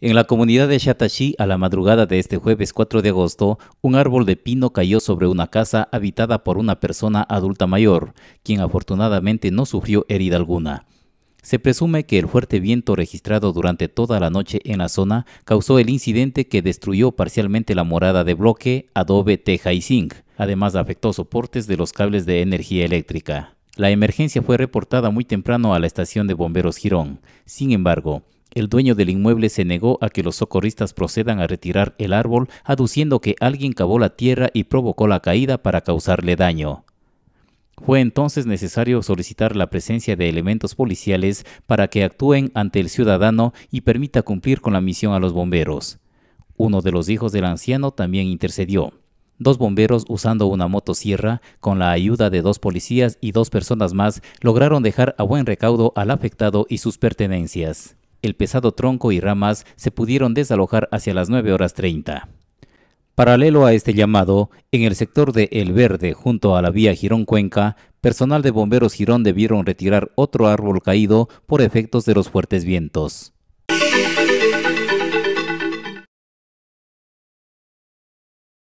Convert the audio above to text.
En la comunidad de Shatashi, a la madrugada de este jueves 4 de agosto, un árbol de pino cayó sobre una casa habitada por una persona adulta mayor, quien afortunadamente no sufrió herida alguna. Se presume que el fuerte viento registrado durante toda la noche en la zona causó el incidente que destruyó parcialmente la morada de bloque, adobe, teja y zinc. Además afectó soportes de los cables de energía eléctrica. La emergencia fue reportada muy temprano a la estación de bomberos Girón. Sin embargo, el dueño del inmueble se negó a que los socorristas procedan a retirar el árbol, aduciendo que alguien cavó la tierra y provocó la caída para causarle daño. Fue entonces necesario solicitar la presencia de elementos policiales para que actúen ante el ciudadano y permita cumplir con la misión a los bomberos. Uno de los hijos del anciano también intercedió. Dos bomberos usando una motosierra, con la ayuda de dos policías y dos personas más, lograron dejar a buen recaudo al afectado y sus pertenencias. El pesado tronco y ramas se pudieron desalojar hacia las 9 horas 30. Paralelo a este llamado, en el sector de El Verde, junto a la vía Girón Cuenca, personal de bomberos Girón debieron retirar otro árbol caído por efectos de los fuertes vientos.